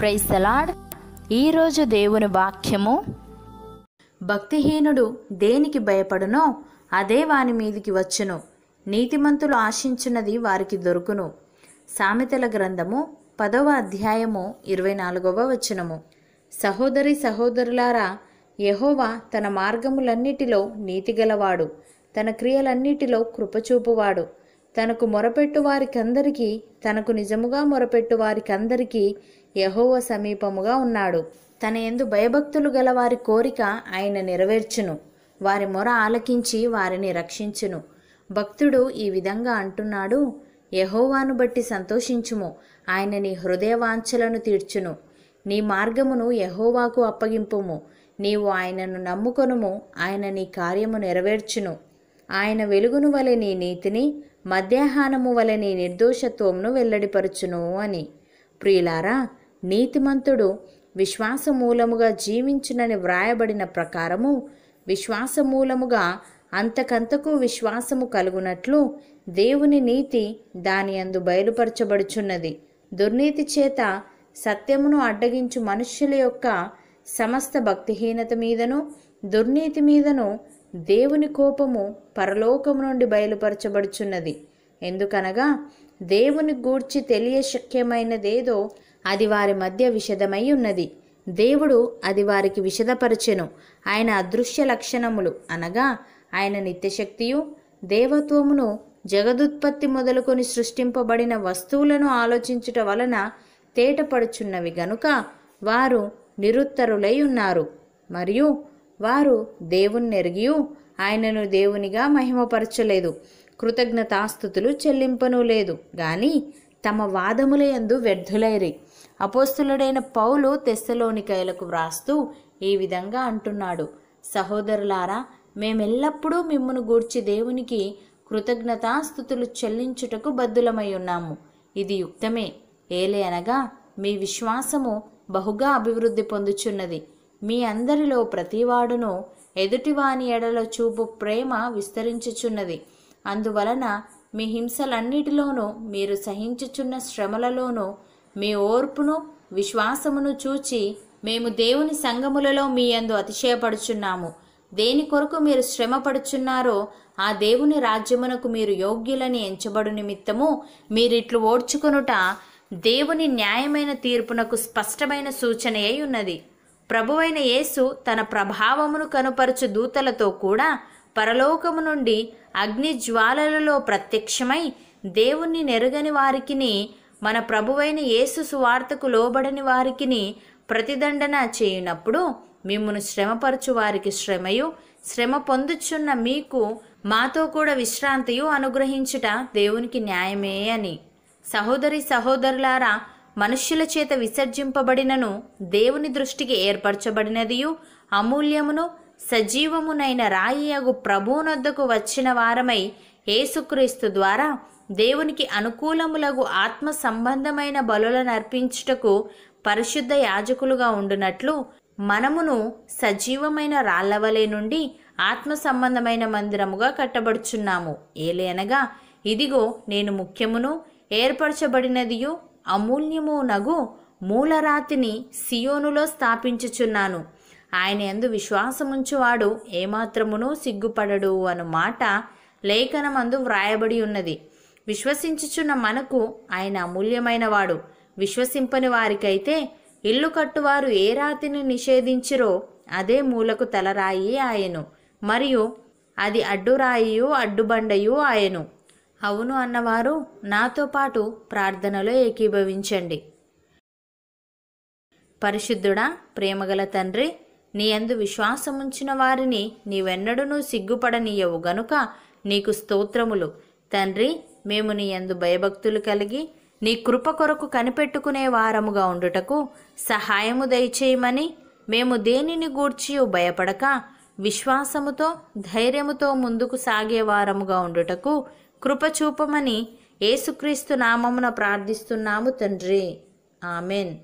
ప్రైసలాడ్ ఈరోజు దేవుని వాక్యము భక్తిహీనుడు దేనికి భయపడునో అదే వాని మీదికి వచ్చును నీతిమంతులు ఆశించినది వారికి దొరుకును సామెతల గ్రంథము పదవ అధ్యాయము ఇరవై నాలుగవ వచనము సహోదరి సహోదరులారా యహోవా తన మార్గములన్నిటిలో నీతిగలవాడు తన క్రియలన్నిటిలో కృపచూపువాడు తనకు మొరపెట్టు వారికందరికీ తనకు నిజముగా మొరపెట్టు వారికందరికీ యహోవ సమీపముగా ఉన్నాడు తన ఎందు భయభక్తులు గల వారి కోరిక ఆయన నెరవేర్చును వారి మొర ఆలకించి వారిని రక్షించును భక్తుడు ఈ విధంగా అంటున్నాడు యహోవాను బట్టి సంతోషించుము ఆయన నీ హృదయవాంఛలను తీర్చును నీ మార్గమును యహోవాకు అప్పగింపుము నీవు ఆయనను నమ్ముకొనుము ఆయన నీ కార్యము నెరవేర్చును ఆయన వెలుగును వలె నీ నీతిని మధ్యాహ్నము వలె నీ నిర్దోషత్వమును వెల్లడిపరచును అని ప్రియులారా నీతిమంతుడు విశ్వాసమూలముగా జీవించునని వ్రాయబడిన ప్రకారము విశ్వాసమూలముగా అంతకంతకు విశ్వాసము కలుగునట్లు దేవుని నీతి దాని అందు బయలుపరచబడుచున్నది దుర్నీతి చేత సత్యమును అడ్డగించు మనుష్యుల యొక్క సమస్త భక్తిహీనత మీదను దుర్నీతి మీదను దేవుని కోపము పరలోకము నుండి బయలుపరచబడుచున్నది ఎందుకనగా దేవుని గూర్చి తెలియశక్యమైనదేదో అది వారి మధ్య విషదమై ఉన్నది దేవుడు అది వారికి విషదపరచెను ఆయన అదృశ్య లక్షణములు అనగా ఆయన నిత్యశక్తియు దేవత్వమును జగదుత్పత్తి మొదలుకొని సృష్టింపబడిన వస్తువులను ఆలోచించుట వలన తేటపడుచున్నవి గనుక వారు నిరుత్తరులై ఉన్నారు మరియు వారు దేవుణ్ణెరిగియు ఆయనను దేవునిగా మహిమపరచలేదు కృతజ్ఞతాస్థుతులు చెల్లింపను లేదు గాని తమ వాదముల యందు వ్యర్థులైరి అపోస్తులుడైన పౌలు తెస్సలోనికైలకు వ్రాస్తూ ఈ విధంగా అంటున్నాడు సహోదరులారా మేమెల్లప్పుడూ మిమ్మను గూర్చి దేవునికి కృతజ్ఞతాస్థుతులు చెల్లించుటకు బద్దులమై ఉన్నాము ఇది యుక్తమే ఏలే అనగా మీ విశ్వాసము బహుగా అభివృద్ధి పొందుచున్నది మీ అందరిలో ప్రతివాడును ఎదుటివాని ఎడల చూపు ప్రేమ విస్తరించుచున్నది అందువలన మీ హింసలన్నిటిలోనూ మీరు సహించుచున్న శ్రమలలోనూ మీ ఓర్పును విశ్వాసమును చూచి మేము దేవుని సంగములలో మీ అందు అతిశయపడుచున్నాము దేని కొరకు మీరు శ్రమపడుచున్నారో ఆ దేవుని రాజ్యమునకు మీరు యోగ్యులని ఎంచబడు నిమిత్తము మీరిట్లు ఓడ్చుకొనుట దేవుని న్యాయమైన తీర్పునకు స్పష్టమైన సూచన అయి ఉన్నది ప్రభువైన యేసు తన ప్రభావమును కనుపరచు దూతలతో కూడా పరలోకము నుండి అగ్ని జ్వాలలలో ప్రత్యక్షమై దేవుణ్ణి నెరుగని వారికిని మన ప్రభువైన యేసు సువార్తకు లోబడని వారికిని ప్రతిదండన చేయునప్పుడు మిమ్మను శ్రమపరచు వారికి శ్రమయు శ్రమ పొందుచున్న మీకు మాతో కూడా విశ్రాంతియు అనుగ్రహించుట దేవునికి న్యాయమే అని సహోదరి సహోదరులారా మనుష్యుల చేత విసర్జింపబడినను దేవుని దృష్టికి ఏర్పరచబడినదియు అమూల్యమును సజీవమునైన రాయియగు ప్రభువునొద్దకు వచ్చిన వారమై యేసుక్రీస్తు ద్వారా దేవునికి అనుకూలములగు ఆత్మ సంబంధమైన బలులను అర్పించుటకు పరిశుద్ధ యాజకులుగా ఉండునట్లు మనమును సజీవమైన రాళ్లవలే నుండి ఆత్మ సంబంధమైన మందిరముగా కట్టబడుచున్నాము ఏలేనగా ఇదిగో నేను ముఖ్యమును ఏర్పరచబడినదియు అమూల్యము నగు మూలరాతిని సియోనులో స్థాపించుచున్నాను ఆయన ఎందు విశ్వాసముంచువాడు ఏమాత్రమును సిగ్గుపడడు అను మాట లేఖనమందు వ్రాయబడి ఉన్నది విశ్వసించుచున్న మనకు ఆయన అమూల్యమైనవాడు విశ్వసింపని వారికైతే ఇల్లు కట్టువారు ఏ రాతిని నిషేధించిరో అదే మూలకు తలరాయి ఆయను మరియు అది అడ్డురాయియు అడ్డుబండయు ఆయను అవును అన్నవారు నాతో పాటు ప్రార్థనలో ఏకీభవించండి పరిశుద్ధుడా ప్రేమగల తండ్రి నీ అందు విశ్వాసముంచిన వారిని నీవెన్నడూ సిగ్గుపడనీయవు గనుక నీకు స్తోత్రములు తండ్రి మేము నీ యందు భయభక్తులు కలిగి నీ కృప కొరకు కనిపెట్టుకునే వారముగా ఉండుటకు సహాయము దయచేయమని మేము దేనిని గూర్చి భయపడక విశ్వాసముతో ధైర్యముతో ముందుకు సాగే వారముగా ఉండుటకు కృపచూపమని ఏసుక్రీస్తు నామమున ప్రార్థిస్తున్నాము తండ్రి ఆమెన్